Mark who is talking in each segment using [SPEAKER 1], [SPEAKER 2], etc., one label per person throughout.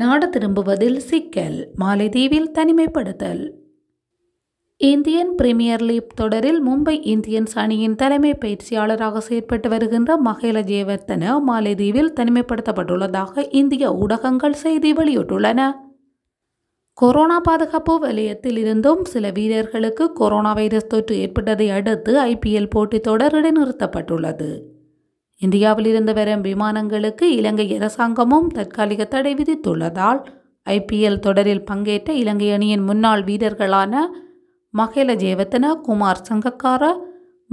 [SPEAKER 1] நாடு திரும்புவதில் சிக்கல் மாலைதீவில் தனிமைப்படுத்தல் இந்தியன் பிரீமியர் லீக் தொடரில் மும்பை இந்தியன்ஸ் அணியின் தலைமை பயிற்சியாளராக செயற்பட்டு வருகின்ற மகேல ஜெயவர்த்தன மாலைதீவில் தனிமைப்படுத்தப்பட்டுள்ளதாக இந்திய ஊடகங்கள் செய்தி வெளியிட்டுள்ளன கொரோனா பாதுகாப்பு வலயத்தில் இருந்தும் சில வீரர்களுக்கு கொரோனா வைரஸ் தொற்று ஏற்பட்டதை அடுத்து ஐபிஎல் போட்டித் தொடர் இடைநிறுத்தப்பட்டுள்ளது இந்தியாவிலிருந்து வரும் விமானங்களுக்கு இலங்கை அரசாங்கமும் தற்காலிக தடை விதித்துள்ளதால் ஐபிஎல் தொடரில் பங்கேற்ற இலங்கை அணியின் முன்னாள் வீரர்களான மகேல ஜெயவத்தன குமார் சங்கக்கார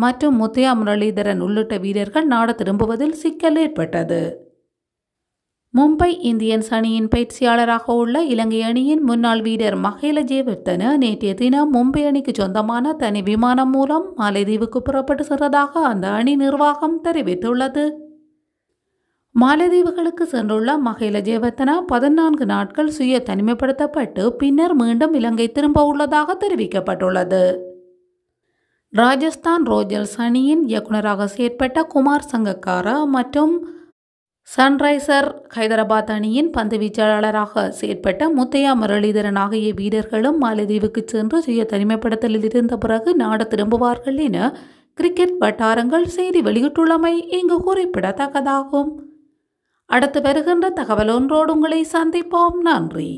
[SPEAKER 1] மற்றும் முத்தையா முரளிதரன் உள்ளிட்ட வீரர்கள் நாடு திரும்புவதில் சிக்கல் ஏற்பட்டது மும்பை இந்தியன்ஸ் அணியின் பயிற்சியாளராக உள்ள இலங்கை அணியின் முன்னாள் வீரர் மகேல ஜெயவர்தன நேற்றைய தினம் மும்பை அணிக்கு சொந்தமான தனி விமானம் மூலம் மாலைதீவுக்கு புறப்பட்டு சென்றதாக அந்த அணி நிர்வாகம் தெரிவித்துள்ளது மாலதீவுகளுக்கு சென்றுள்ள மகேல ஜெயவர்தனா பதினான்கு நாட்கள் சுய தனிமைப்படுத்தப்பட்டு பின்னர் மீண்டும் இலங்கை திரும்ப உள்ளதாக தெரிவிக்கப்பட்டுள்ளது ராஜஸ்தான் ரோஜல்ஸ் அணியின் இயக்குநராக செயற்பட்ட குமார் சங்கக்காரா மற்றும் சன்ரைசர் ஹைதராபாத் அணியின் பந்து வீச்சாளராக செயற்பட்ட முத்தையா முரளிதரன் ஆகிய வீரர்களும் மாலதீவுக்கு சென்று சுய தனிமைப்படுத்தலில் இருந்த பிறகு நாடு திரும்புவார்கள் என கிரிக்கெட் வட்டாரங்கள் செய்தி வெளியிட்டுள்ளமை இங்கு குறிப்பிடத்தக்கதாகும் அடுத்து வருகின்ற தகவல் ஒன்றோடு உங்களை சந்திப்போம் நன்றி